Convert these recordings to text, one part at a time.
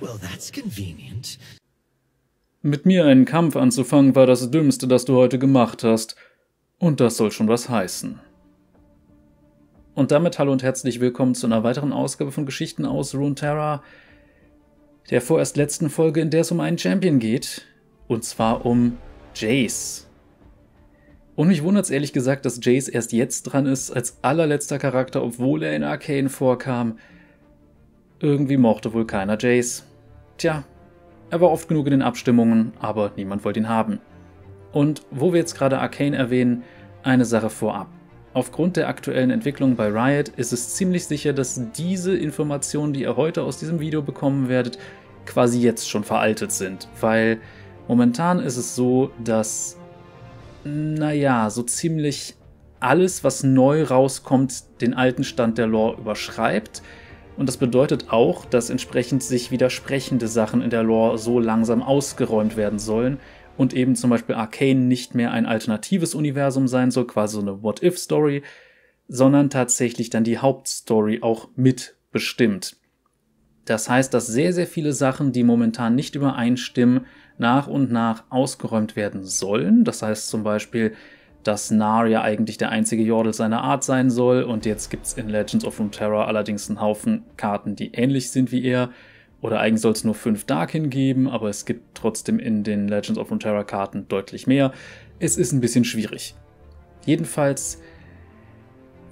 Well, that's convenient. Mit mir einen Kampf anzufangen, war das Dümmste, das du heute gemacht hast. Und das soll schon was heißen. Und damit hallo und herzlich willkommen zu einer weiteren Ausgabe von Geschichten aus Runeterra, der vorerst letzten Folge, in der es um einen Champion geht. Und zwar um Jace. Und mich wundert es ehrlich gesagt, dass Jace erst jetzt dran ist, als allerletzter Charakter, obwohl er in Arcane vorkam. Irgendwie mochte wohl keiner Jace. Tja, er war oft genug in den Abstimmungen, aber niemand wollte ihn haben. Und wo wir jetzt gerade Arcane erwähnen, eine Sache vorab. Aufgrund der aktuellen Entwicklung bei Riot ist es ziemlich sicher, dass diese Informationen, die ihr heute aus diesem Video bekommen werdet, quasi jetzt schon veraltet sind, weil momentan ist es so, dass, naja, so ziemlich alles, was neu rauskommt, den alten Stand der Lore überschreibt. Und das bedeutet auch, dass entsprechend sich widersprechende Sachen in der Lore so langsam ausgeräumt werden sollen und eben zum Beispiel Arcane nicht mehr ein alternatives Universum sein soll, quasi so eine What-If-Story, sondern tatsächlich dann die Hauptstory auch mitbestimmt. Das heißt, dass sehr, sehr viele Sachen, die momentan nicht übereinstimmen, nach und nach ausgeräumt werden sollen. Das heißt zum Beispiel, dass Nar eigentlich der einzige Jordel seiner Art sein soll und jetzt gibt's in Legends of Runeterra allerdings einen Haufen Karten, die ähnlich sind wie er. Oder eigentlich soll es nur fünf Darkin geben, aber es gibt trotzdem in den Legends of Runeterra Karten deutlich mehr. Es ist ein bisschen schwierig. Jedenfalls,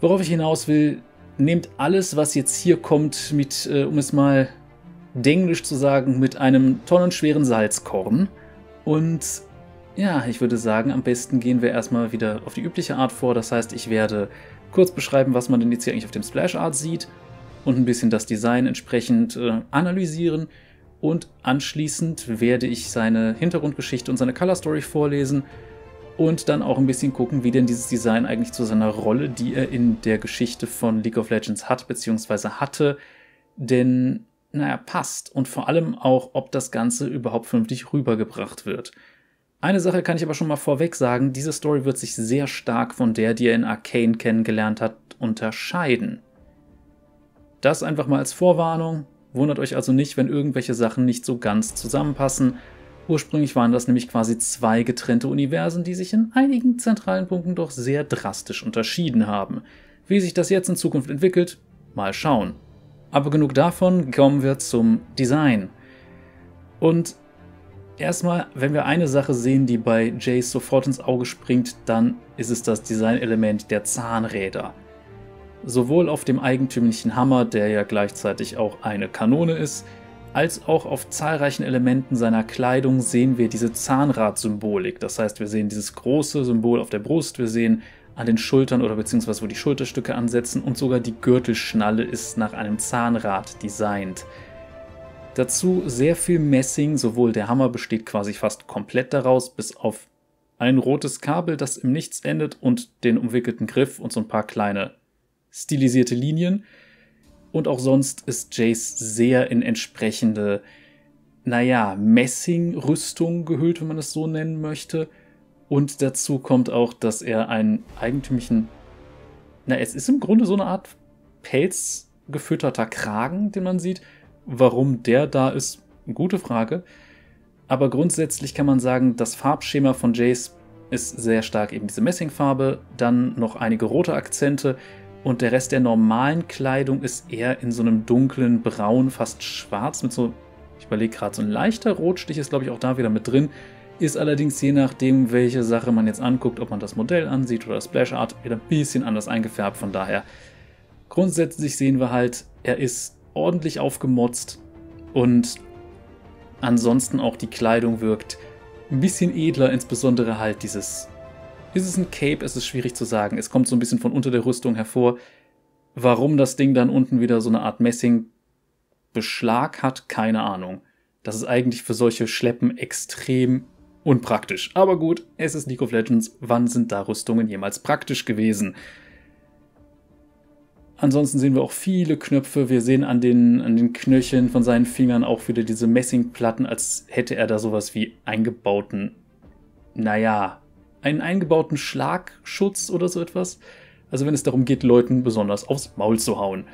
worauf ich hinaus will, nehmt alles, was jetzt hier kommt, mit, äh, um es mal denglisch zu sagen, mit einem tonnenschweren Salzkorn und ja, ich würde sagen, am besten gehen wir erstmal wieder auf die übliche Art vor. Das heißt, ich werde kurz beschreiben, was man denn jetzt hier eigentlich auf dem Splash-Art sieht und ein bisschen das Design entsprechend äh, analysieren. Und anschließend werde ich seine Hintergrundgeschichte und seine Color Story vorlesen und dann auch ein bisschen gucken, wie denn dieses Design eigentlich zu seiner Rolle, die er in der Geschichte von League of Legends hat, bzw. hatte, denn, naja, passt. Und vor allem auch, ob das Ganze überhaupt vernünftig rübergebracht wird. Eine Sache kann ich aber schon mal vorweg sagen, diese Story wird sich sehr stark von der, die er in Arcane kennengelernt hat, unterscheiden. Das einfach mal als Vorwarnung. Wundert euch also nicht, wenn irgendwelche Sachen nicht so ganz zusammenpassen. Ursprünglich waren das nämlich quasi zwei getrennte Universen, die sich in einigen zentralen Punkten doch sehr drastisch unterschieden haben. Wie sich das jetzt in Zukunft entwickelt, mal schauen. Aber genug davon, kommen wir zum Design. Und Erstmal, wenn wir eine Sache sehen, die bei Jace sofort ins Auge springt, dann ist es das Designelement der Zahnräder. Sowohl auf dem eigentümlichen Hammer, der ja gleichzeitig auch eine Kanone ist, als auch auf zahlreichen Elementen seiner Kleidung sehen wir diese Zahnrad-Symbolik. Das heißt, wir sehen dieses große Symbol auf der Brust, wir sehen an den Schultern oder beziehungsweise wo die Schulterstücke ansetzen und sogar die Gürtelschnalle ist nach einem Zahnrad designt. Dazu sehr viel Messing, sowohl der Hammer besteht quasi fast komplett daraus, bis auf ein rotes Kabel, das im Nichts endet und den umwickelten Griff und so ein paar kleine stilisierte Linien. Und auch sonst ist Jace sehr in entsprechende, naja, Messing-Rüstung gehüllt, wenn man es so nennen möchte. Und dazu kommt auch, dass er einen eigentümlichen, na, es ist im Grunde so eine Art Pelz pelzgefütterter Kragen, den man sieht, Warum der da ist, gute Frage. Aber grundsätzlich kann man sagen, das Farbschema von Jace ist sehr stark eben diese Messingfarbe, dann noch einige rote Akzente und der Rest der normalen Kleidung ist eher in so einem dunklen Braun, fast schwarz mit so, ich überlege gerade, so ein leichter Rotstich ist glaube ich auch da wieder mit drin. Ist allerdings je nachdem, welche Sache man jetzt anguckt, ob man das Modell ansieht oder das Splash Art, wieder ein bisschen anders eingefärbt. Von daher, grundsätzlich sehen wir halt, er ist ordentlich aufgemotzt und ansonsten auch die Kleidung wirkt ein bisschen edler, insbesondere halt dieses. Ist es ein Cape? Es ist schwierig zu sagen. Es kommt so ein bisschen von unter der Rüstung hervor. Warum das Ding dann unten wieder so eine Art Messingbeschlag hat, keine Ahnung. Das ist eigentlich für solche Schleppen extrem unpraktisch. Aber gut, es ist League of Legends. Wann sind da Rüstungen jemals praktisch gewesen? Ansonsten sehen wir auch viele Knöpfe. Wir sehen an den, an den Knöcheln von seinen Fingern auch wieder diese Messingplatten, als hätte er da sowas wie eingebauten, naja, einen eingebauten Schlagschutz oder so etwas. Also wenn es darum geht, Leuten besonders aufs Maul zu hauen.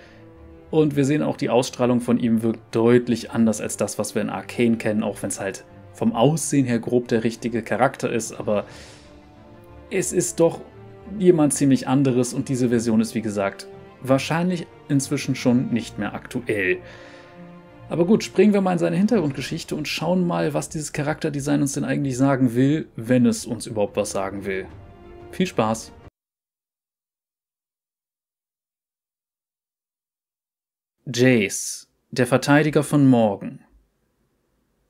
Und wir sehen auch, die Ausstrahlung von ihm wirkt deutlich anders als das, was wir in Arcane kennen, auch wenn es halt vom Aussehen her grob der richtige Charakter ist, aber es ist doch jemand ziemlich anderes und diese Version ist wie gesagt wahrscheinlich inzwischen schon nicht mehr aktuell. Aber gut, springen wir mal in seine Hintergrundgeschichte und schauen mal, was dieses Charakterdesign uns denn eigentlich sagen will, wenn es uns überhaupt was sagen will. Viel Spaß! Jace, der Verteidiger von morgen.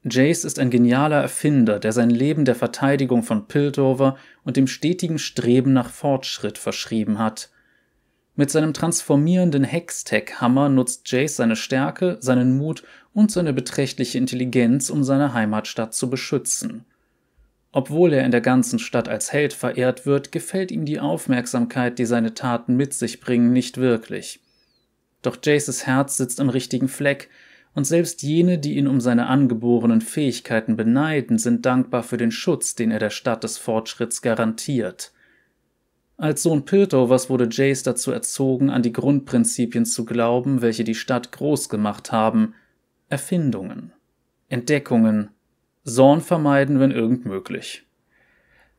Jace ist ein genialer Erfinder, der sein Leben der Verteidigung von Piltover und dem stetigen Streben nach Fortschritt verschrieben hat – mit seinem transformierenden Hextech-Hammer nutzt Jace seine Stärke, seinen Mut und seine beträchtliche Intelligenz, um seine Heimatstadt zu beschützen. Obwohl er in der ganzen Stadt als Held verehrt wird, gefällt ihm die Aufmerksamkeit, die seine Taten mit sich bringen, nicht wirklich. Doch Jaces Herz sitzt am richtigen Fleck, und selbst jene, die ihn um seine angeborenen Fähigkeiten beneiden, sind dankbar für den Schutz, den er der Stadt des Fortschritts garantiert. Als Sohn Piltovers wurde Jace dazu erzogen, an die Grundprinzipien zu glauben, welche die Stadt groß gemacht haben. Erfindungen, Entdeckungen, Sorn vermeiden, wenn irgend möglich.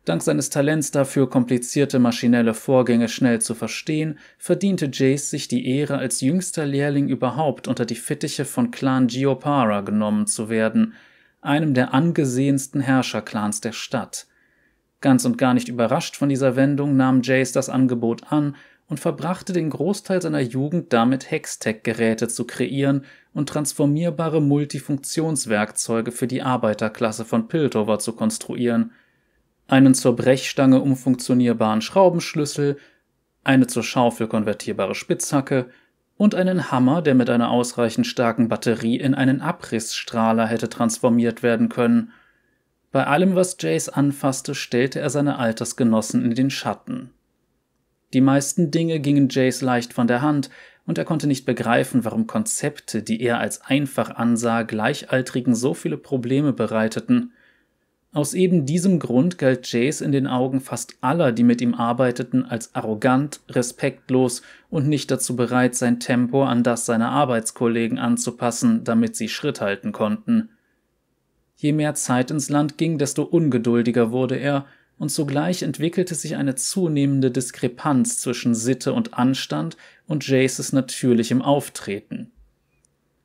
Dank seines Talents dafür, komplizierte maschinelle Vorgänge schnell zu verstehen, verdiente Jace sich die Ehre, als jüngster Lehrling überhaupt unter die Fittiche von Clan Geopara genommen zu werden, einem der angesehensten Herrscherclans der Stadt – Ganz und gar nicht überrascht von dieser Wendung nahm Jace das Angebot an und verbrachte den Großteil seiner Jugend damit, Hextech-Geräte zu kreieren und transformierbare Multifunktionswerkzeuge für die Arbeiterklasse von Piltover zu konstruieren. Einen zur Brechstange umfunktionierbaren Schraubenschlüssel, eine zur Schaufel konvertierbare Spitzhacke und einen Hammer, der mit einer ausreichend starken Batterie in einen Abrissstrahler hätte transformiert werden können – bei allem, was Jace anfasste, stellte er seine Altersgenossen in den Schatten. Die meisten Dinge gingen Jace leicht von der Hand, und er konnte nicht begreifen, warum Konzepte, die er als einfach ansah, Gleichaltrigen so viele Probleme bereiteten. Aus eben diesem Grund galt Jace in den Augen fast aller, die mit ihm arbeiteten, als arrogant, respektlos und nicht dazu bereit, sein Tempo an das seiner Arbeitskollegen anzupassen, damit sie Schritt halten konnten. Je mehr Zeit ins Land ging, desto ungeduldiger wurde er, und sogleich entwickelte sich eine zunehmende Diskrepanz zwischen Sitte und Anstand und Jaces natürlichem Auftreten.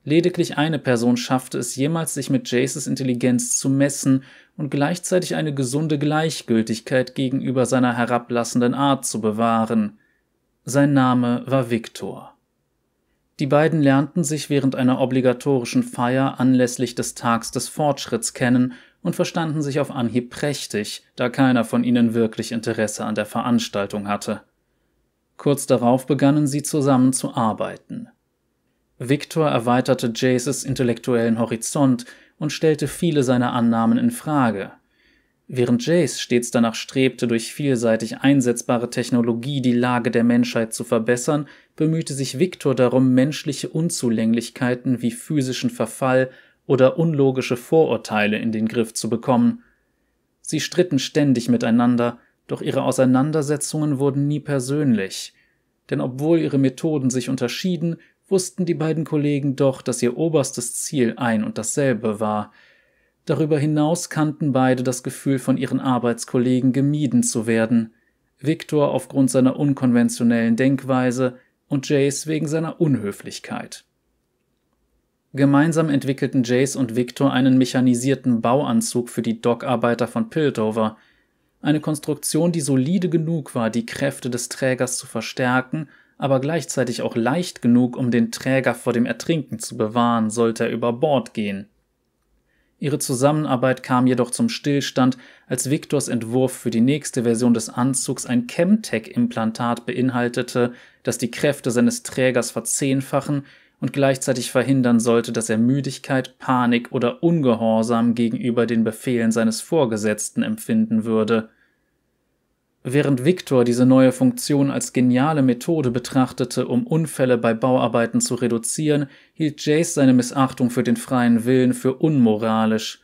Lediglich eine Person schaffte es jemals, sich mit Jaces Intelligenz zu messen und gleichzeitig eine gesunde Gleichgültigkeit gegenüber seiner herablassenden Art zu bewahren. Sein Name war Victor. Die beiden lernten sich während einer obligatorischen Feier anlässlich des Tags des Fortschritts kennen und verstanden sich auf Anhieb prächtig, da keiner von ihnen wirklich Interesse an der Veranstaltung hatte. Kurz darauf begannen sie zusammen zu arbeiten. Victor erweiterte Jaces intellektuellen Horizont und stellte viele seiner Annahmen in Frage, Während Jace stets danach strebte, durch vielseitig einsetzbare Technologie die Lage der Menschheit zu verbessern, bemühte sich Victor darum, menschliche Unzulänglichkeiten wie physischen Verfall oder unlogische Vorurteile in den Griff zu bekommen. Sie stritten ständig miteinander, doch ihre Auseinandersetzungen wurden nie persönlich. Denn obwohl ihre Methoden sich unterschieden, wussten die beiden Kollegen doch, dass ihr oberstes Ziel ein und dasselbe war – Darüber hinaus kannten beide das Gefühl, von ihren Arbeitskollegen gemieden zu werden. Victor aufgrund seiner unkonventionellen Denkweise und Jace wegen seiner Unhöflichkeit. Gemeinsam entwickelten Jace und Victor einen mechanisierten Bauanzug für die Dockarbeiter von Piltover, eine Konstruktion, die solide genug war, die Kräfte des Trägers zu verstärken, aber gleichzeitig auch leicht genug, um den Träger vor dem Ertrinken zu bewahren, sollte er über Bord gehen. Ihre Zusammenarbeit kam jedoch zum Stillstand, als Victors Entwurf für die nächste Version des Anzugs ein Chemtech-Implantat beinhaltete, das die Kräfte seines Trägers verzehnfachen und gleichzeitig verhindern sollte, dass er Müdigkeit, Panik oder Ungehorsam gegenüber den Befehlen seines Vorgesetzten empfinden würde Während Victor diese neue Funktion als geniale Methode betrachtete, um Unfälle bei Bauarbeiten zu reduzieren, hielt Jace seine Missachtung für den freien Willen für unmoralisch.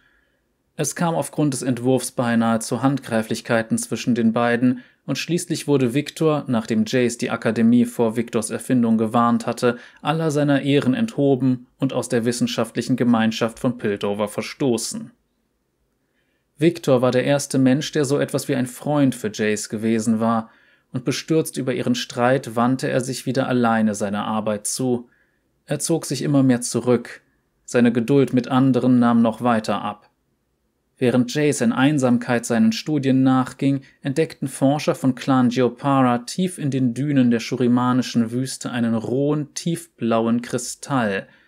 Es kam aufgrund des Entwurfs beinahe zu Handgreiflichkeiten zwischen den beiden, und schließlich wurde Victor, nachdem Jace die Akademie vor Victors Erfindung gewarnt hatte, aller seiner Ehren enthoben und aus der wissenschaftlichen Gemeinschaft von Piltover verstoßen. Victor war der erste Mensch, der so etwas wie ein Freund für Jace gewesen war, und bestürzt über ihren Streit wandte er sich wieder alleine seiner Arbeit zu. Er zog sich immer mehr zurück, seine Geduld mit anderen nahm noch weiter ab. Während Jace in Einsamkeit seinen Studien nachging, entdeckten Forscher von Clan Geopara tief in den Dünen der schurimanischen Wüste einen rohen, tiefblauen Kristall –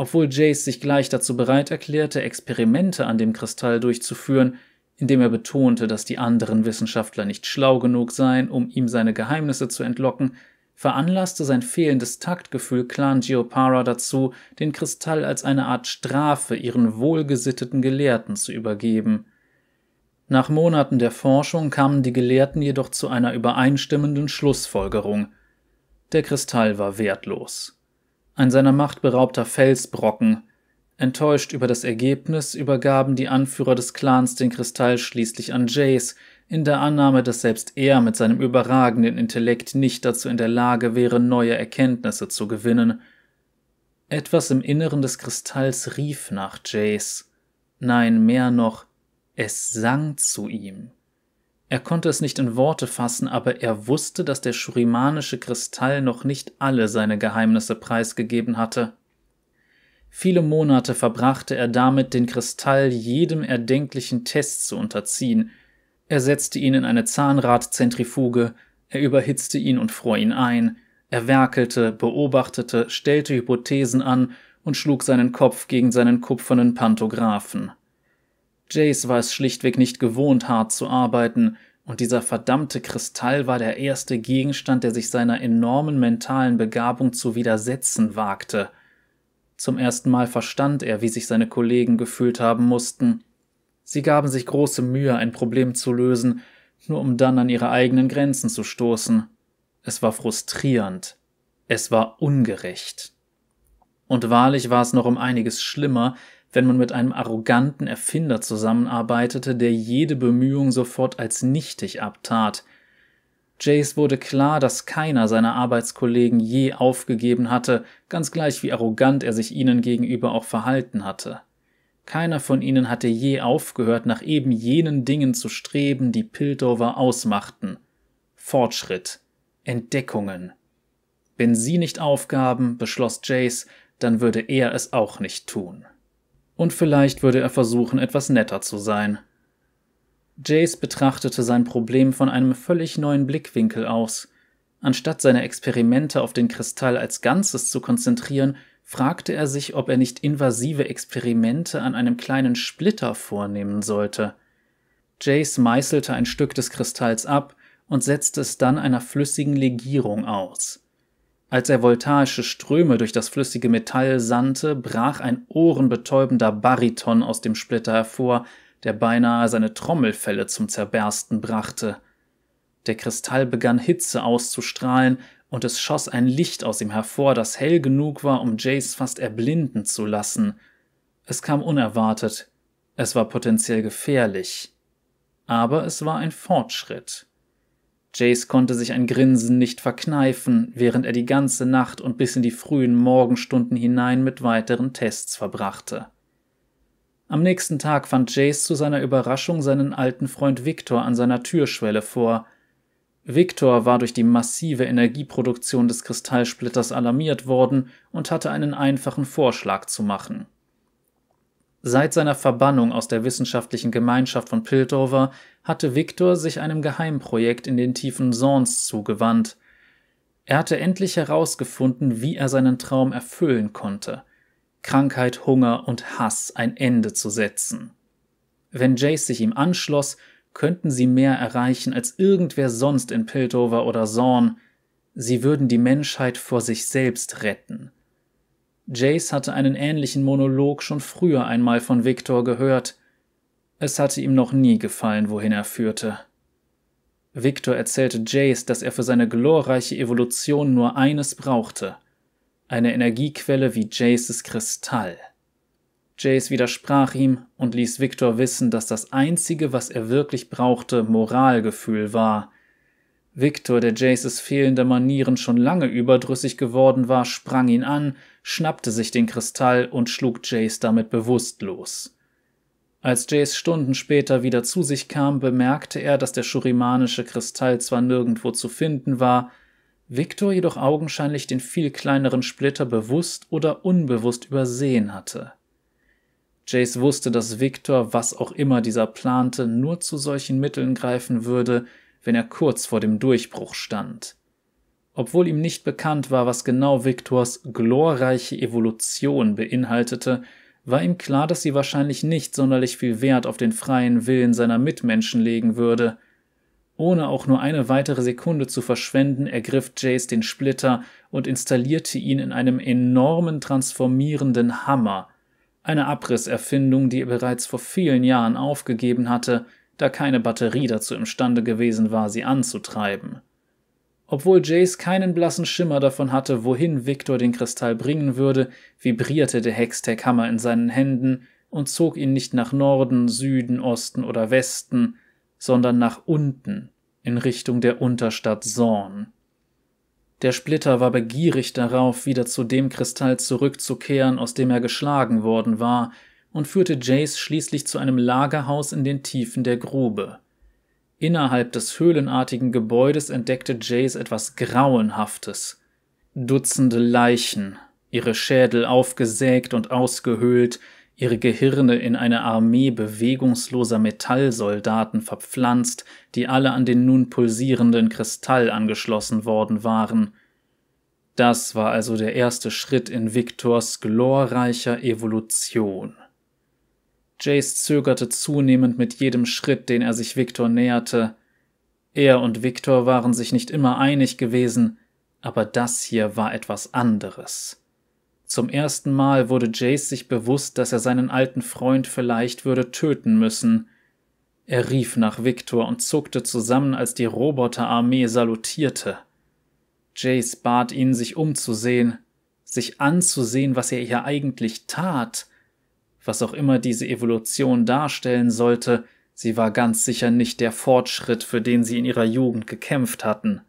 obwohl Jace sich gleich dazu bereit erklärte, Experimente an dem Kristall durchzuführen, indem er betonte, dass die anderen Wissenschaftler nicht schlau genug seien, um ihm seine Geheimnisse zu entlocken, veranlasste sein fehlendes Taktgefühl Clan Geopara dazu, den Kristall als eine Art Strafe ihren wohlgesitteten Gelehrten zu übergeben. Nach Monaten der Forschung kamen die Gelehrten jedoch zu einer übereinstimmenden Schlussfolgerung. Der Kristall war wertlos ein seiner Macht beraubter Felsbrocken. Enttäuscht über das Ergebnis übergaben die Anführer des Clans den Kristall schließlich an Jace, in der Annahme, dass selbst er mit seinem überragenden Intellekt nicht dazu in der Lage wäre, neue Erkenntnisse zu gewinnen. Etwas im Inneren des Kristalls rief nach Jace. Nein, mehr noch, es sang zu ihm. Er konnte es nicht in Worte fassen, aber er wusste, dass der schurimanische Kristall noch nicht alle seine Geheimnisse preisgegeben hatte. Viele Monate verbrachte er damit, den Kristall jedem erdenklichen Test zu unterziehen. Er setzte ihn in eine Zahnradzentrifuge, er überhitzte ihn und fror ihn ein, er werkelte, beobachtete, stellte Hypothesen an und schlug seinen Kopf gegen seinen kupfernen Pantographen. Jace war es schlichtweg nicht gewohnt, hart zu arbeiten, und dieser verdammte Kristall war der erste Gegenstand, der sich seiner enormen mentalen Begabung zu widersetzen wagte. Zum ersten Mal verstand er, wie sich seine Kollegen gefühlt haben mussten. Sie gaben sich große Mühe, ein Problem zu lösen, nur um dann an ihre eigenen Grenzen zu stoßen. Es war frustrierend. Es war ungerecht. Und wahrlich war es noch um einiges schlimmer, wenn man mit einem arroganten Erfinder zusammenarbeitete, der jede Bemühung sofort als nichtig abtat. Jace wurde klar, dass keiner seiner Arbeitskollegen je aufgegeben hatte, ganz gleich wie arrogant er sich ihnen gegenüber auch verhalten hatte. Keiner von ihnen hatte je aufgehört, nach eben jenen Dingen zu streben, die Pildover ausmachten. Fortschritt. Entdeckungen. Wenn sie nicht aufgaben, beschloss Jace, dann würde er es auch nicht tun und vielleicht würde er versuchen, etwas netter zu sein. Jace betrachtete sein Problem von einem völlig neuen Blickwinkel aus. Anstatt seine Experimente auf den Kristall als Ganzes zu konzentrieren, fragte er sich, ob er nicht invasive Experimente an einem kleinen Splitter vornehmen sollte. Jace meißelte ein Stück des Kristalls ab und setzte es dann einer flüssigen Legierung aus. Als er voltaische Ströme durch das flüssige Metall sandte, brach ein ohrenbetäubender Bariton aus dem Splitter hervor, der beinahe seine Trommelfelle zum Zerbersten brachte. Der Kristall begann Hitze auszustrahlen, und es schoss ein Licht aus ihm hervor, das hell genug war, um Jace fast erblinden zu lassen. Es kam unerwartet, es war potenziell gefährlich, aber es war ein Fortschritt. Jace konnte sich ein Grinsen nicht verkneifen, während er die ganze Nacht und bis in die frühen Morgenstunden hinein mit weiteren Tests verbrachte. Am nächsten Tag fand Jace zu seiner Überraschung seinen alten Freund Victor an seiner Türschwelle vor. Victor war durch die massive Energieproduktion des Kristallsplitters alarmiert worden und hatte einen einfachen Vorschlag zu machen. Seit seiner Verbannung aus der wissenschaftlichen Gemeinschaft von Piltover hatte Victor sich einem Geheimprojekt in den Tiefen Sorns zugewandt. Er hatte endlich herausgefunden, wie er seinen Traum erfüllen konnte: Krankheit, Hunger und Hass ein Ende zu setzen. Wenn Jace sich ihm anschloss, könnten sie mehr erreichen als irgendwer sonst in Piltover oder Sorn. Sie würden die Menschheit vor sich selbst retten. Jace hatte einen ähnlichen Monolog schon früher einmal von Victor gehört. Es hatte ihm noch nie gefallen, wohin er führte. Victor erzählte Jace, dass er für seine glorreiche Evolution nur eines brauchte: eine Energiequelle wie Jaces Kristall. Jace widersprach ihm und ließ Victor wissen, dass das Einzige, was er wirklich brauchte, Moralgefühl war. Victor, der Jaces fehlende Manieren schon lange überdrüssig geworden war, sprang ihn an schnappte sich den Kristall und schlug Jace damit bewusstlos. Als Jace Stunden später wieder zu sich kam, bemerkte er, dass der schurimanische Kristall zwar nirgendwo zu finden war, Victor jedoch augenscheinlich den viel kleineren Splitter bewusst oder unbewusst übersehen hatte. Jace wusste, dass Victor, was auch immer dieser plante, nur zu solchen Mitteln greifen würde, wenn er kurz vor dem Durchbruch stand. Obwohl ihm nicht bekannt war, was genau Viktors glorreiche Evolution beinhaltete, war ihm klar, dass sie wahrscheinlich nicht sonderlich viel Wert auf den freien Willen seiner Mitmenschen legen würde. Ohne auch nur eine weitere Sekunde zu verschwenden, ergriff Jace den Splitter und installierte ihn in einem enormen transformierenden Hammer, eine Abrisserfindung, die er bereits vor vielen Jahren aufgegeben hatte, da keine Batterie dazu imstande gewesen war, sie anzutreiben. Obwohl Jace keinen blassen Schimmer davon hatte, wohin Victor den Kristall bringen würde, vibrierte der Hextech-Hammer in seinen Händen und zog ihn nicht nach Norden, Süden, Osten oder Westen, sondern nach unten, in Richtung der Unterstadt Zorn. Der Splitter war begierig darauf, wieder zu dem Kristall zurückzukehren, aus dem er geschlagen worden war, und führte Jace schließlich zu einem Lagerhaus in den Tiefen der Grube. Innerhalb des höhlenartigen Gebäudes entdeckte Jace etwas Grauenhaftes. Dutzende Leichen, ihre Schädel aufgesägt und ausgehöhlt, ihre Gehirne in eine Armee bewegungsloser Metallsoldaten verpflanzt, die alle an den nun pulsierenden Kristall angeschlossen worden waren. Das war also der erste Schritt in Victors glorreicher Evolution. Jace zögerte zunehmend mit jedem Schritt, den er sich Victor näherte. Er und Victor waren sich nicht immer einig gewesen, aber das hier war etwas anderes. Zum ersten Mal wurde Jace sich bewusst, dass er seinen alten Freund vielleicht würde töten müssen. Er rief nach Victor und zuckte zusammen, als die Roboterarmee salutierte. Jace bat ihn, sich umzusehen, sich anzusehen, was er hier eigentlich tat – was auch immer diese Evolution darstellen sollte, sie war ganz sicher nicht der Fortschritt, für den sie in ihrer Jugend gekämpft hatten.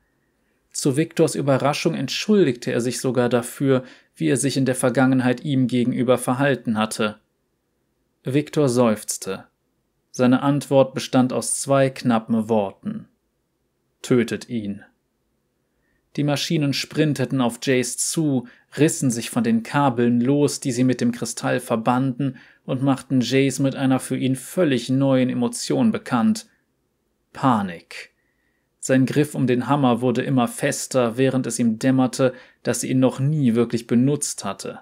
Zu Viktors Überraschung entschuldigte er sich sogar dafür, wie er sich in der Vergangenheit ihm gegenüber verhalten hatte. Viktor seufzte. Seine Antwort bestand aus zwei knappen Worten. Tötet ihn. Die Maschinen sprinteten auf Jace zu, rissen sich von den Kabeln los, die sie mit dem Kristall verbanden, und machten Jace mit einer für ihn völlig neuen Emotion bekannt. Panik. Sein Griff um den Hammer wurde immer fester, während es ihm dämmerte, dass sie ihn noch nie wirklich benutzt hatte.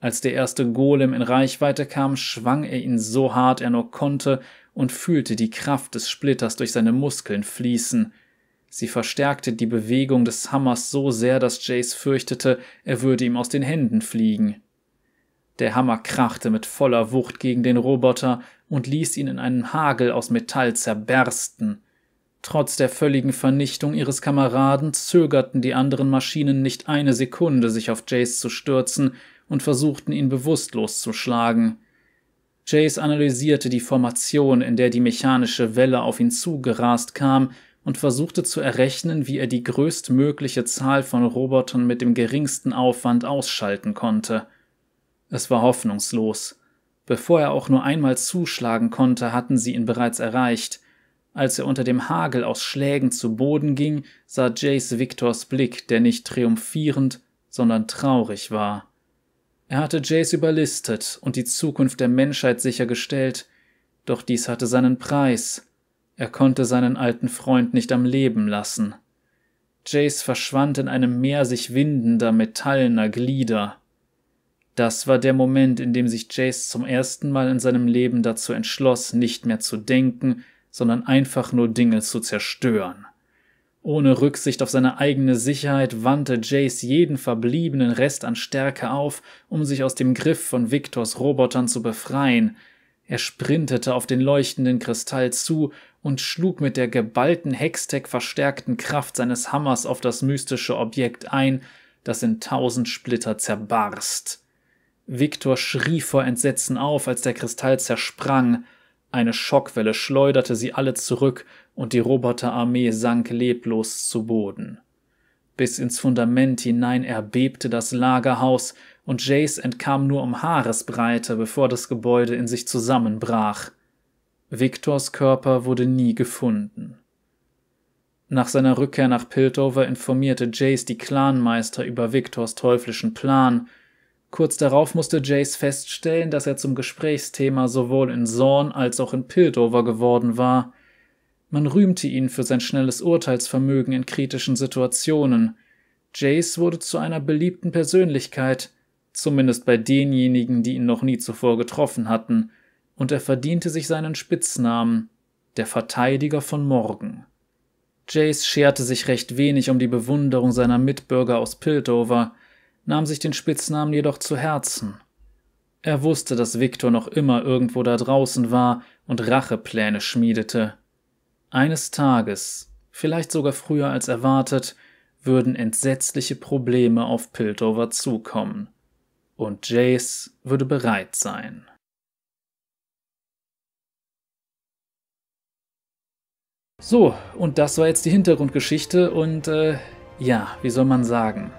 Als der erste Golem in Reichweite kam, schwang er ihn so hart er nur konnte und fühlte die Kraft des Splitters durch seine Muskeln fließen – Sie verstärkte die Bewegung des Hammers so sehr, dass Jace fürchtete, er würde ihm aus den Händen fliegen. Der Hammer krachte mit voller Wucht gegen den Roboter und ließ ihn in einem Hagel aus Metall zerbersten. Trotz der völligen Vernichtung ihres Kameraden zögerten die anderen Maschinen nicht eine Sekunde, sich auf Jace zu stürzen und versuchten ihn bewusstlos zu schlagen. Jace analysierte die Formation, in der die mechanische Welle auf ihn zugerast kam und versuchte zu errechnen, wie er die größtmögliche Zahl von Robotern mit dem geringsten Aufwand ausschalten konnte. Es war hoffnungslos. Bevor er auch nur einmal zuschlagen konnte, hatten sie ihn bereits erreicht. Als er unter dem Hagel aus Schlägen zu Boden ging, sah Jace Victors Blick, der nicht triumphierend, sondern traurig war. Er hatte Jace überlistet und die Zukunft der Menschheit sichergestellt, doch dies hatte seinen Preis – er konnte seinen alten Freund nicht am Leben lassen. Jace verschwand in einem Meer sich windender, metallener Glieder. Das war der Moment, in dem sich Jace zum ersten Mal in seinem Leben dazu entschloss, nicht mehr zu denken, sondern einfach nur Dinge zu zerstören. Ohne Rücksicht auf seine eigene Sicherheit wandte Jace jeden verbliebenen Rest an Stärke auf, um sich aus dem Griff von Victors Robotern zu befreien. Er sprintete auf den leuchtenden Kristall zu und schlug mit der geballten Hextech verstärkten Kraft seines Hammers auf das mystische Objekt ein, das in tausend Splitter zerbarst. Viktor schrie vor Entsetzen auf, als der Kristall zersprang. Eine Schockwelle schleuderte sie alle zurück und die Roboterarmee sank leblos zu Boden. Bis ins Fundament hinein erbebte das Lagerhaus und Jace entkam nur um Haaresbreite, bevor das Gebäude in sich zusammenbrach. Viktors Körper wurde nie gefunden. Nach seiner Rückkehr nach Piltover informierte Jace die Clanmeister über Viktors teuflischen Plan. Kurz darauf musste Jace feststellen, dass er zum Gesprächsthema sowohl in Zorn als auch in Piltover geworden war. Man rühmte ihn für sein schnelles Urteilsvermögen in kritischen Situationen. Jace wurde zu einer beliebten Persönlichkeit, zumindest bei denjenigen, die ihn noch nie zuvor getroffen hatten und er verdiente sich seinen Spitznamen der Verteidiger von morgen. Jace scherte sich recht wenig um die Bewunderung seiner Mitbürger aus Piltover, nahm sich den Spitznamen jedoch zu Herzen. Er wusste, dass Victor noch immer irgendwo da draußen war und Rachepläne schmiedete. Eines Tages, vielleicht sogar früher als erwartet, würden entsetzliche Probleme auf Piltover zukommen. Und Jace würde bereit sein. So, und das war jetzt die Hintergrundgeschichte und äh, ja, wie soll man sagen?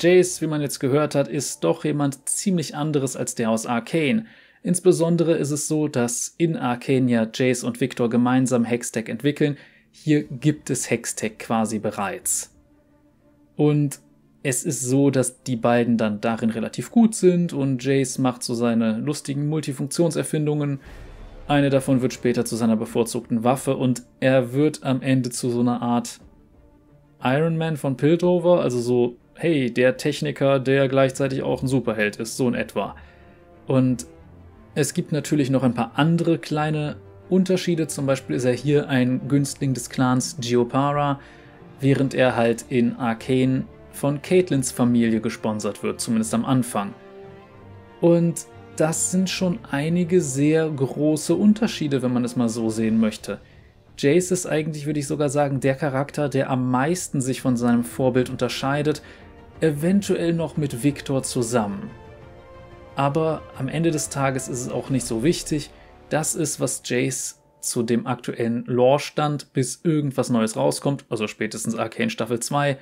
Jace, wie man jetzt gehört hat, ist doch jemand ziemlich anderes als der aus Arcane. Insbesondere ist es so, dass in Arcane ja Jace und Victor gemeinsam Hextech entwickeln. Hier gibt es Hextech quasi bereits. Und es ist so, dass die beiden dann darin relativ gut sind und Jace macht so seine lustigen Multifunktionserfindungen, eine davon wird später zu seiner bevorzugten Waffe und er wird am Ende zu so einer Art Iron Man von Piltover, also so, hey, der Techniker, der gleichzeitig auch ein Superheld ist, so in etwa. Und es gibt natürlich noch ein paar andere kleine Unterschiede. Zum Beispiel ist er hier ein Günstling des Clans Geopara, während er halt in Arcane von Caitlins Familie gesponsert wird, zumindest am Anfang. Und das sind schon einige sehr große Unterschiede, wenn man es mal so sehen möchte. Jace ist eigentlich, würde ich sogar sagen, der Charakter, der am meisten sich von seinem Vorbild unterscheidet, eventuell noch mit Victor zusammen. Aber am Ende des Tages ist es auch nicht so wichtig. Das ist, was Jace zu dem aktuellen Lore-Stand, bis irgendwas Neues rauskommt, also spätestens Arcane Staffel 2,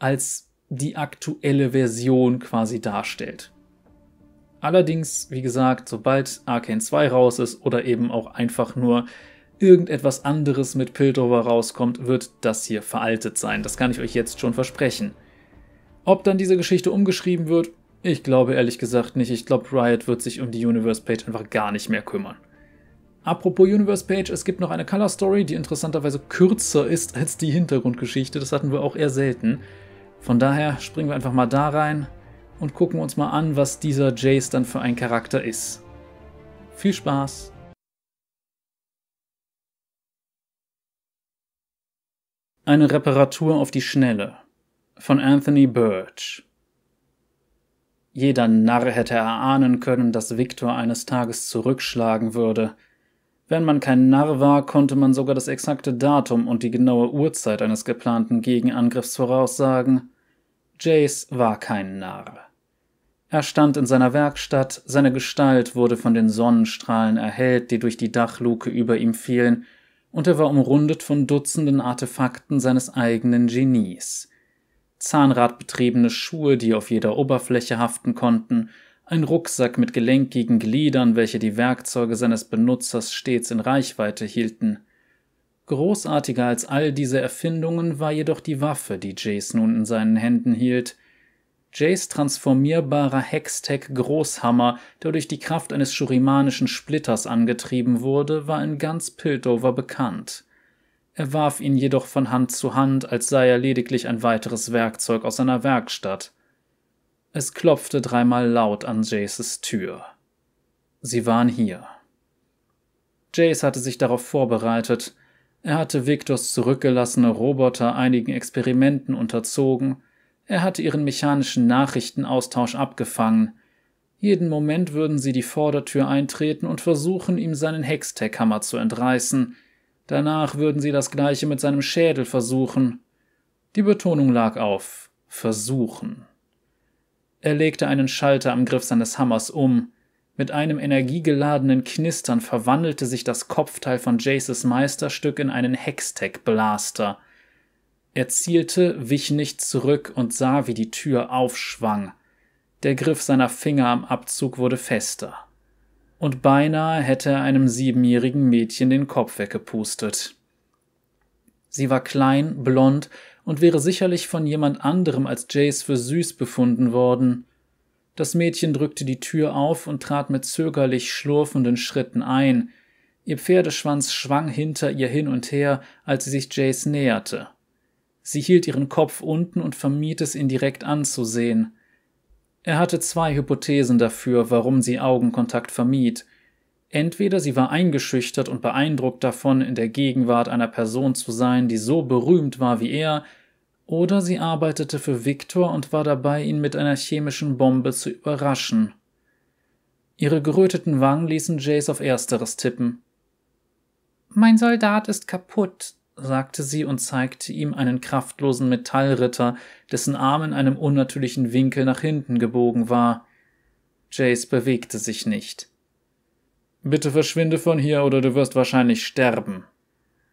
als die aktuelle Version quasi darstellt. Allerdings, wie gesagt, sobald Arcane 2 raus ist oder eben auch einfach nur irgendetwas anderes mit Piltover rauskommt, wird das hier veraltet sein. Das kann ich euch jetzt schon versprechen. Ob dann diese Geschichte umgeschrieben wird, ich glaube ehrlich gesagt nicht. Ich glaube, Riot wird sich um die Universe Page einfach gar nicht mehr kümmern. Apropos Universe Page, es gibt noch eine Color Story, die interessanterweise kürzer ist als die Hintergrundgeschichte. Das hatten wir auch eher selten. Von daher springen wir einfach mal da rein und gucken uns mal an, was dieser Jace dann für ein Charakter ist. Viel Spaß! Eine Reparatur auf die Schnelle von Anthony Birch Jeder Narr hätte erahnen können, dass Victor eines Tages zurückschlagen würde. Wenn man kein Narr war, konnte man sogar das exakte Datum und die genaue Uhrzeit eines geplanten Gegenangriffs voraussagen. Jace war kein Narr. Er stand in seiner Werkstatt, seine Gestalt wurde von den Sonnenstrahlen erhellt, die durch die Dachluke über ihm fielen, und er war umrundet von Dutzenden Artefakten seines eigenen Genies. Zahnradbetriebene Schuhe, die auf jeder Oberfläche haften konnten, ein Rucksack mit gelenkigen Gliedern, welche die Werkzeuge seines Benutzers stets in Reichweite hielten. Großartiger als all diese Erfindungen war jedoch die Waffe, die Jace nun in seinen Händen hielt, Jays transformierbarer Hextech Großhammer, der durch die Kraft eines shurimanischen Splitters angetrieben wurde, war in ganz Piltover bekannt. Er warf ihn jedoch von Hand zu Hand, als sei er lediglich ein weiteres Werkzeug aus seiner Werkstatt. Es klopfte dreimal laut an Jaces Tür. Sie waren hier. Jace hatte sich darauf vorbereitet. Er hatte Victors zurückgelassene Roboter einigen Experimenten unterzogen er hatte ihren mechanischen Nachrichtenaustausch abgefangen. Jeden Moment würden sie die Vordertür eintreten und versuchen, ihm seinen Hextech-Hammer zu entreißen. Danach würden sie das gleiche mit seinem Schädel versuchen. Die Betonung lag auf versuchen. Er legte einen Schalter am Griff seines Hammers um. Mit einem energiegeladenen Knistern verwandelte sich das Kopfteil von Jaces Meisterstück in einen Hextech-Blaster – er zielte, wich nicht zurück und sah, wie die Tür aufschwang. Der Griff seiner Finger am Abzug wurde fester. Und beinahe hätte er einem siebenjährigen Mädchen den Kopf weggepustet. Sie war klein, blond und wäre sicherlich von jemand anderem als Jace für süß befunden worden. Das Mädchen drückte die Tür auf und trat mit zögerlich schlurfenden Schritten ein. Ihr Pferdeschwanz schwang hinter ihr hin und her, als sie sich Jace näherte. Sie hielt ihren Kopf unten und vermied es, ihn direkt anzusehen. Er hatte zwei Hypothesen dafür, warum sie Augenkontakt vermied. Entweder sie war eingeschüchtert und beeindruckt davon, in der Gegenwart einer Person zu sein, die so berühmt war wie er, oder sie arbeitete für Viktor und war dabei, ihn mit einer chemischen Bombe zu überraschen. Ihre geröteten Wangen ließen Jace auf Ersteres tippen. Mein Soldat ist kaputt, sagte sie und zeigte ihm einen kraftlosen Metallritter, dessen Arm in einem unnatürlichen Winkel nach hinten gebogen war. Jace bewegte sich nicht. Bitte verschwinde von hier oder du wirst wahrscheinlich sterben.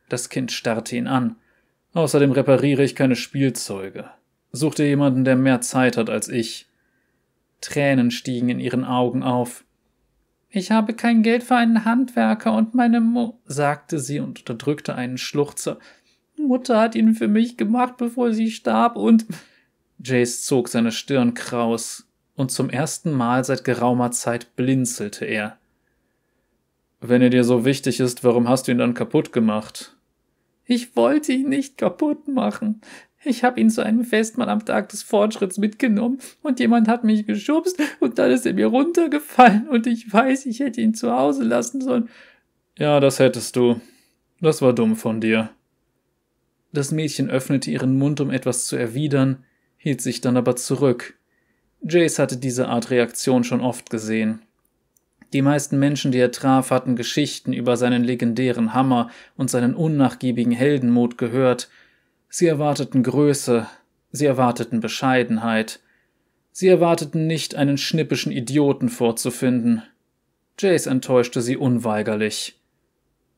Das Kind starrte ihn an. Außerdem repariere ich keine Spielzeuge. Such dir jemanden, der mehr Zeit hat als ich. Tränen stiegen in ihren Augen auf. Ich habe kein Geld für einen Handwerker und meine Mu, sagte sie und unterdrückte einen Schluchzer. Mutter hat ihn für mich gemacht, bevor sie starb und. Jace zog seine Stirn kraus und zum ersten Mal seit geraumer Zeit blinzelte er. Wenn er dir so wichtig ist, warum hast du ihn dann kaputt gemacht? Ich wollte ihn nicht kaputt machen. Ich habe ihn zu einem Festmahl am Tag des Fortschritts mitgenommen und jemand hat mich geschubst und dann ist er mir runtergefallen und ich weiß, ich hätte ihn zu Hause lassen sollen. Ja, das hättest du. Das war dumm von dir. Das Mädchen öffnete ihren Mund, um etwas zu erwidern, hielt sich dann aber zurück. Jace hatte diese Art Reaktion schon oft gesehen. Die meisten Menschen, die er traf, hatten Geschichten über seinen legendären Hammer und seinen unnachgiebigen Heldenmut gehört, Sie erwarteten Größe, sie erwarteten Bescheidenheit, sie erwarteten nicht, einen schnippischen Idioten vorzufinden. Jace enttäuschte sie unweigerlich.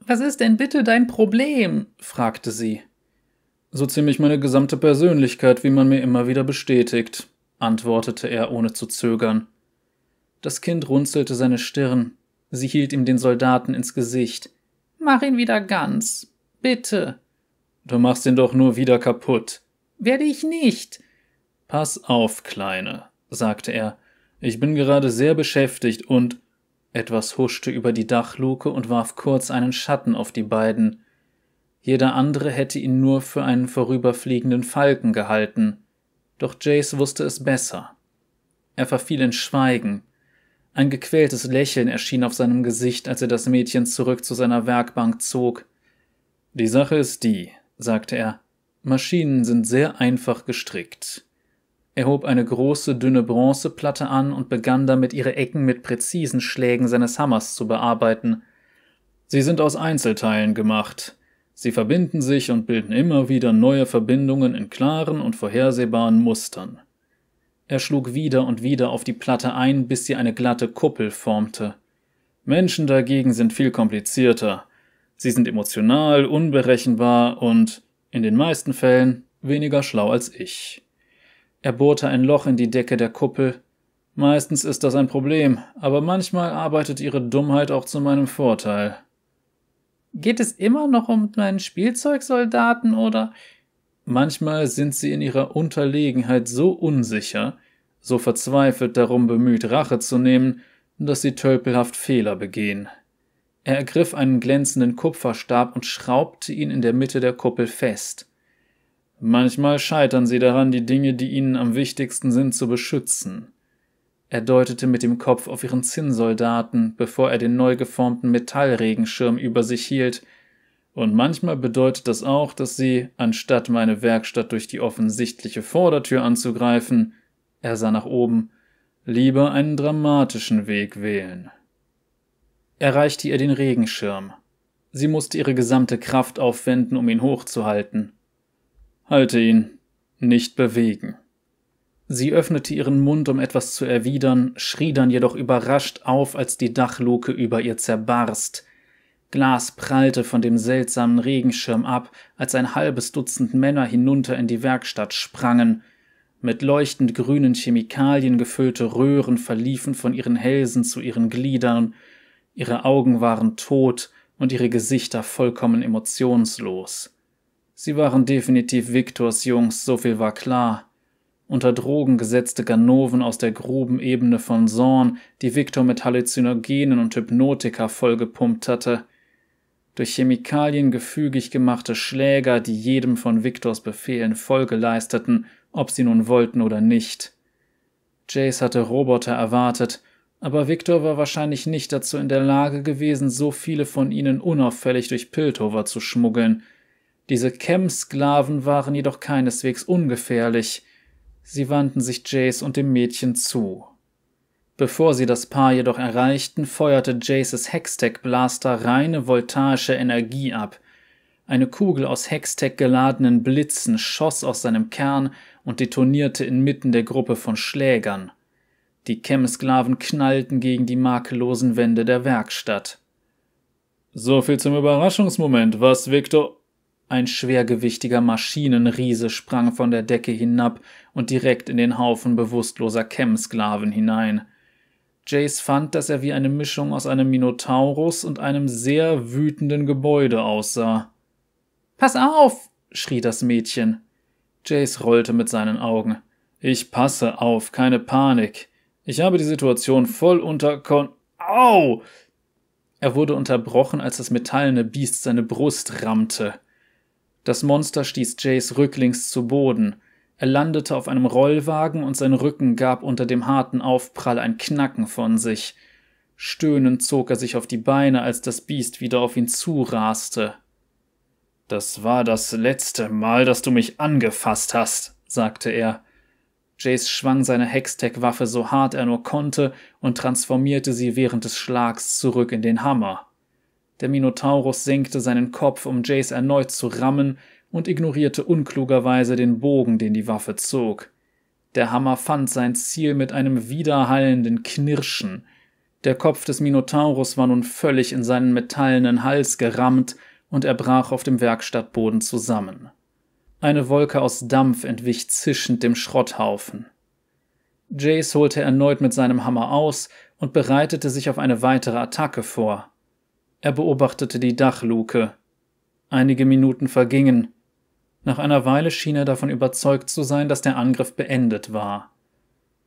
Was ist denn bitte dein Problem? fragte sie. So ziemlich meine gesamte Persönlichkeit, wie man mir immer wieder bestätigt, antwortete er ohne zu zögern. Das Kind runzelte seine Stirn. Sie hielt ihm den Soldaten ins Gesicht. Mach ihn wieder ganz. Bitte. Du machst ihn doch nur wieder kaputt. Werde ich nicht. Pass auf, Kleine, sagte er. Ich bin gerade sehr beschäftigt und. Etwas huschte über die Dachluke und warf kurz einen Schatten auf die beiden. Jeder andere hätte ihn nur für einen vorüberfliegenden Falken gehalten. Doch Jace wusste es besser. Er verfiel in Schweigen. Ein gequältes Lächeln erschien auf seinem Gesicht, als er das Mädchen zurück zu seiner Werkbank zog. Die Sache ist die, sagte er. Maschinen sind sehr einfach gestrickt. Er hob eine große, dünne Bronzeplatte an und begann damit, ihre Ecken mit präzisen Schlägen seines Hammers zu bearbeiten. Sie sind aus Einzelteilen gemacht. Sie verbinden sich und bilden immer wieder neue Verbindungen in klaren und vorhersehbaren Mustern. Er schlug wieder und wieder auf die Platte ein, bis sie eine glatte Kuppel formte. Menschen dagegen sind viel komplizierter. Sie sind emotional, unberechenbar und in den meisten Fällen weniger schlau als ich. Er bohrte ein Loch in die Decke der Kuppel. Meistens ist das ein Problem, aber manchmal arbeitet ihre Dummheit auch zu meinem Vorteil. Geht es immer noch um meinen Spielzeugsoldaten oder? Manchmal sind sie in ihrer Unterlegenheit so unsicher, so verzweifelt darum bemüht, Rache zu nehmen, dass sie tölpelhaft Fehler begehen. Er ergriff einen glänzenden Kupferstab und schraubte ihn in der Mitte der Kuppel fest. Manchmal scheitern sie daran, die Dinge, die ihnen am wichtigsten sind, zu beschützen. Er deutete mit dem Kopf auf ihren Zinnsoldaten, bevor er den neu geformten Metallregenschirm über sich hielt, und manchmal bedeutet das auch, dass sie, anstatt meine Werkstatt durch die offensichtliche Vordertür anzugreifen, er sah nach oben, lieber einen dramatischen Weg wählen erreichte ihr den Regenschirm. Sie musste ihre gesamte Kraft aufwenden, um ihn hochzuhalten. Halte ihn, nicht bewegen. Sie öffnete ihren Mund, um etwas zu erwidern, schrie dann jedoch überrascht auf, als die Dachluke über ihr zerbarst. Glas prallte von dem seltsamen Regenschirm ab, als ein halbes Dutzend Männer hinunter in die Werkstatt sprangen. Mit leuchtend grünen Chemikalien gefüllte Röhren verliefen von ihren Hälsen zu ihren Gliedern, Ihre Augen waren tot und ihre Gesichter vollkommen emotionslos. Sie waren definitiv Viktors Jungs, so viel war klar. Unter Drogen gesetzte Ganoven aus der groben Ebene von Zorn, die Viktor mit Halluzinogenen und Hypnotika vollgepumpt hatte. Durch Chemikalien gefügig gemachte Schläger, die jedem von Viktors Befehlen Folge leisteten, ob sie nun wollten oder nicht. Jace hatte Roboter erwartet, aber Viktor war wahrscheinlich nicht dazu in der Lage gewesen, so viele von ihnen unauffällig durch Piltover zu schmuggeln. Diese Chem-Sklaven waren jedoch keineswegs ungefährlich. Sie wandten sich Jace und dem Mädchen zu. Bevor sie das Paar jedoch erreichten, feuerte Jaces Hextech-Blaster reine voltaische Energie ab. Eine Kugel aus Hextech geladenen Blitzen schoss aus seinem Kern und detonierte inmitten der Gruppe von Schlägern. Die chem knallten gegen die makellosen Wände der Werkstatt. So viel zum Überraschungsmoment, was, Victor? Ein schwergewichtiger Maschinenriese sprang von der Decke hinab und direkt in den Haufen bewusstloser chem hinein. Jace fand, dass er wie eine Mischung aus einem Minotaurus und einem sehr wütenden Gebäude aussah. Pass auf! schrie das Mädchen. Jace rollte mit seinen Augen. Ich passe auf, keine Panik. Ich habe die Situation voll unter Kon. Au! Er wurde unterbrochen, als das metallene Biest seine Brust rammte. Das Monster stieß Jace rücklings zu Boden. Er landete auf einem Rollwagen und sein Rücken gab unter dem harten Aufprall ein Knacken von sich. Stöhnend zog er sich auf die Beine, als das Biest wieder auf ihn zuraste. Das war das letzte Mal, dass du mich angefasst hast, sagte er. Jace schwang seine Hextech-Waffe so hart er nur konnte und transformierte sie während des Schlags zurück in den Hammer. Der Minotaurus senkte seinen Kopf, um Jace erneut zu rammen, und ignorierte unklugerweise den Bogen, den die Waffe zog. Der Hammer fand sein Ziel mit einem widerhallenden Knirschen. Der Kopf des Minotaurus war nun völlig in seinen metallenen Hals gerammt, und er brach auf dem Werkstattboden zusammen. Eine Wolke aus Dampf entwich zischend dem Schrotthaufen. Jace holte erneut mit seinem Hammer aus und bereitete sich auf eine weitere Attacke vor. Er beobachtete die Dachluke. Einige Minuten vergingen. Nach einer Weile schien er davon überzeugt zu sein, dass der Angriff beendet war.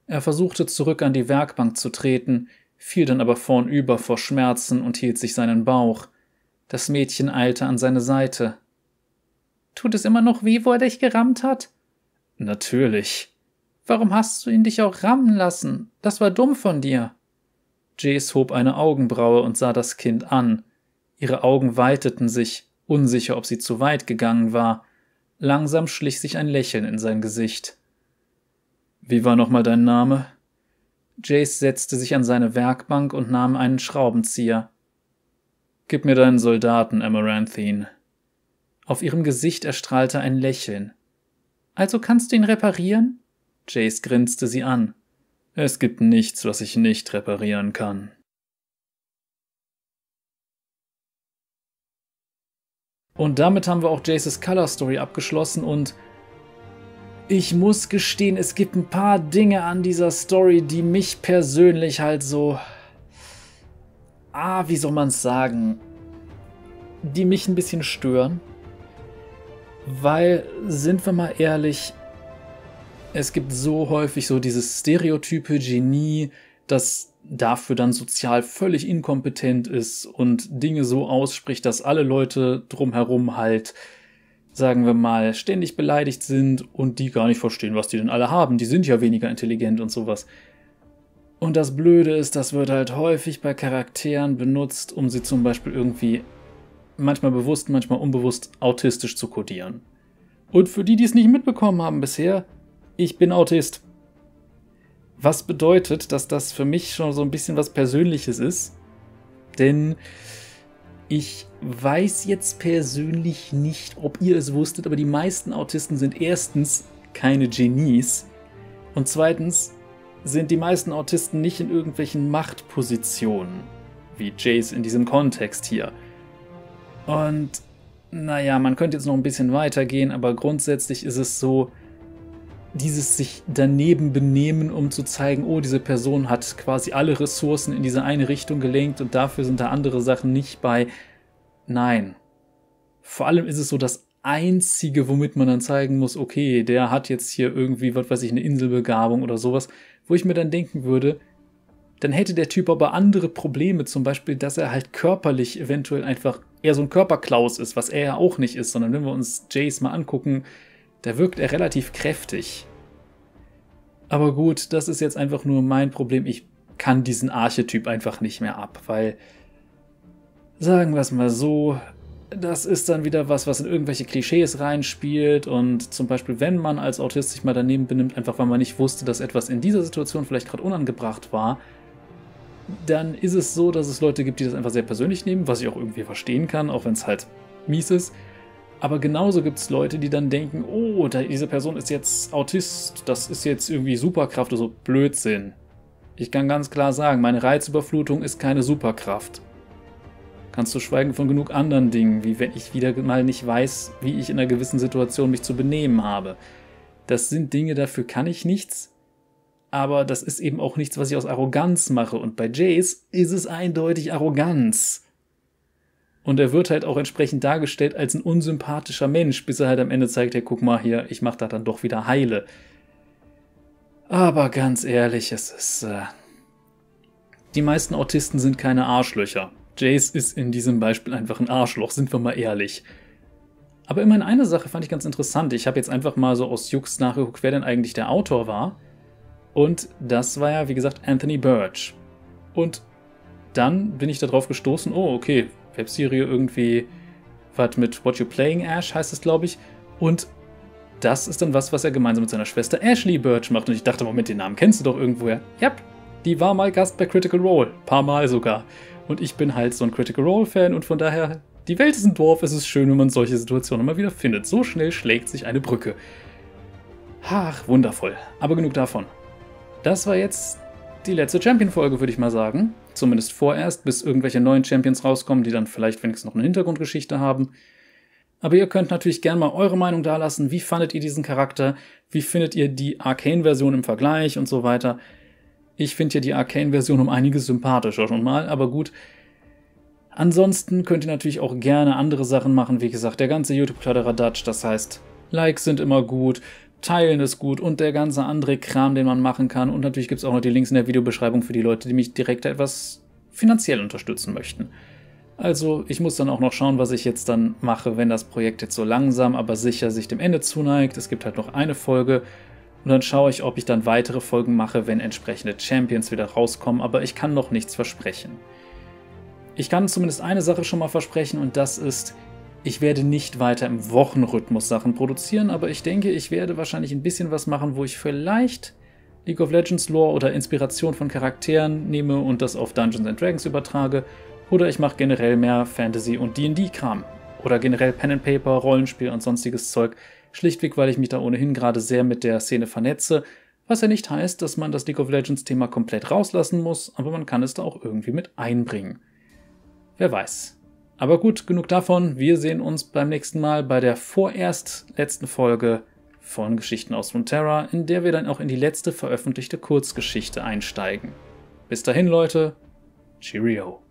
Er versuchte zurück an die Werkbank zu treten, fiel dann aber vornüber vor Schmerzen und hielt sich seinen Bauch. Das Mädchen eilte an seine Seite. Tut es immer noch weh, wo er dich gerammt hat? Natürlich. Warum hast du ihn dich auch rammen lassen? Das war dumm von dir. Jace hob eine Augenbraue und sah das Kind an. Ihre Augen weiteten sich, unsicher, ob sie zu weit gegangen war. Langsam schlich sich ein Lächeln in sein Gesicht. Wie war nochmal dein Name? Jace setzte sich an seine Werkbank und nahm einen Schraubenzieher. Gib mir deinen Soldaten, Amaranthine. Auf ihrem Gesicht erstrahlte ein Lächeln. Also kannst du ihn reparieren? Jace grinste sie an. Es gibt nichts, was ich nicht reparieren kann. Und damit haben wir auch Jaces Color Story abgeschlossen und ich muss gestehen, es gibt ein paar Dinge an dieser Story, die mich persönlich halt so... Ah, wie soll man es sagen? Die mich ein bisschen stören. Weil, sind wir mal ehrlich, es gibt so häufig so dieses stereotype Genie, das dafür dann sozial völlig inkompetent ist und Dinge so ausspricht, dass alle Leute drumherum halt, sagen wir mal, ständig beleidigt sind und die gar nicht verstehen, was die denn alle haben. Die sind ja weniger intelligent und sowas. Und das Blöde ist, das wird halt häufig bei Charakteren benutzt, um sie zum Beispiel irgendwie manchmal bewusst, manchmal unbewusst autistisch zu kodieren. Und für die, die es nicht mitbekommen haben bisher, ich bin Autist. Was bedeutet, dass das für mich schon so ein bisschen was Persönliches ist? Denn ich weiß jetzt persönlich nicht, ob ihr es wusstet, aber die meisten Autisten sind erstens keine Genies und zweitens sind die meisten Autisten nicht in irgendwelchen Machtpositionen, wie Jace in diesem Kontext hier. Und naja, man könnte jetzt noch ein bisschen weitergehen, aber grundsätzlich ist es so, dieses sich daneben benehmen, um zu zeigen, oh, diese Person hat quasi alle Ressourcen in diese eine Richtung gelenkt und dafür sind da andere Sachen nicht bei. Nein. Vor allem ist es so das Einzige, womit man dann zeigen muss, okay, der hat jetzt hier irgendwie, was weiß ich, eine Inselbegabung oder sowas, wo ich mir dann denken würde, dann hätte der Typ aber andere Probleme, zum Beispiel, dass er halt körperlich eventuell einfach eher so ein Körperklaus ist, was er ja auch nicht ist, sondern wenn wir uns Jace mal angucken, da wirkt er relativ kräftig. Aber gut, das ist jetzt einfach nur mein Problem. Ich kann diesen Archetyp einfach nicht mehr ab, weil, sagen wir es mal so, das ist dann wieder was, was in irgendwelche Klischees reinspielt und zum Beispiel, wenn man als Autist sich mal daneben benimmt, einfach weil man nicht wusste, dass etwas in dieser Situation vielleicht gerade unangebracht war, dann ist es so, dass es Leute gibt, die das einfach sehr persönlich nehmen, was ich auch irgendwie verstehen kann, auch wenn es halt mies ist. Aber genauso gibt es Leute, die dann denken, oh, diese Person ist jetzt Autist, das ist jetzt irgendwie Superkraft oder so. Blödsinn. Ich kann ganz klar sagen, meine Reizüberflutung ist keine Superkraft. Kannst du schweigen von genug anderen Dingen, wie wenn ich wieder mal nicht weiß, wie ich in einer gewissen Situation mich zu benehmen habe. Das sind Dinge, dafür kann ich nichts aber das ist eben auch nichts, was ich aus Arroganz mache. Und bei Jace ist es eindeutig Arroganz. Und er wird halt auch entsprechend dargestellt als ein unsympathischer Mensch, bis er halt am Ende zeigt, hey, guck mal hier, ich mach da dann doch wieder heile. Aber ganz ehrlich, es ist. Äh die meisten Autisten sind keine Arschlöcher. Jace ist in diesem Beispiel einfach ein Arschloch, sind wir mal ehrlich. Aber immerhin eine Sache fand ich ganz interessant. Ich habe jetzt einfach mal so aus Jux nachgeguckt, wer denn eigentlich der Autor war. Und das war ja, wie gesagt, Anthony Birch. Und dann bin ich darauf gestoßen, oh, okay, Webserie irgendwie was mit What You Playing Ash heißt es, glaube ich. Und das ist dann was, was er gemeinsam mit seiner Schwester Ashley Birch macht. Und ich dachte, Moment, den Namen kennst du doch irgendwoher. Ja, die war mal Gast bei Critical Role. Paar Mal sogar. Und ich bin halt so ein Critical Role-Fan und von daher, die Welt ist ein Dorf, es ist schön, wenn man solche Situationen immer wieder findet. So schnell schlägt sich eine Brücke. Ach, wundervoll. Aber genug davon. Das war jetzt die letzte Champion-Folge, würde ich mal sagen. Zumindest vorerst, bis irgendwelche neuen Champions rauskommen, die dann vielleicht wenigstens noch eine Hintergrundgeschichte haben. Aber ihr könnt natürlich gerne mal eure Meinung dalassen. Wie fandet ihr diesen Charakter? Wie findet ihr die Arcane-Version im Vergleich und so weiter? Ich finde ja die Arcane-Version um einiges sympathischer schon mal, aber gut. Ansonsten könnt ihr natürlich auch gerne andere Sachen machen. Wie gesagt, der ganze YouTube-Kladderadatsch, das heißt, Likes sind immer gut, Teilen ist gut und der ganze andere Kram, den man machen kann. Und natürlich gibt es auch noch die Links in der Videobeschreibung für die Leute, die mich direkt etwas finanziell unterstützen möchten. Also ich muss dann auch noch schauen, was ich jetzt dann mache, wenn das Projekt jetzt so langsam, aber sicher sich dem Ende zuneigt. Es gibt halt noch eine Folge und dann schaue ich, ob ich dann weitere Folgen mache, wenn entsprechende Champions wieder rauskommen, aber ich kann noch nichts versprechen. Ich kann zumindest eine Sache schon mal versprechen und das ist, ich werde nicht weiter im Wochenrhythmus Sachen produzieren, aber ich denke, ich werde wahrscheinlich ein bisschen was machen, wo ich vielleicht League of Legends Lore oder Inspiration von Charakteren nehme und das auf Dungeons and Dragons übertrage. Oder ich mache generell mehr Fantasy und DD-Kram. Oder generell Pen and Paper, Rollenspiel und sonstiges Zeug. Schlichtweg, weil ich mich da ohnehin gerade sehr mit der Szene vernetze. Was ja nicht heißt, dass man das League of Legends Thema komplett rauslassen muss, aber man kann es da auch irgendwie mit einbringen. Wer weiß. Aber gut, genug davon. Wir sehen uns beim nächsten Mal bei der vorerst letzten Folge von Geschichten aus Runeterra, in der wir dann auch in die letzte veröffentlichte Kurzgeschichte einsteigen. Bis dahin, Leute. Cheerio.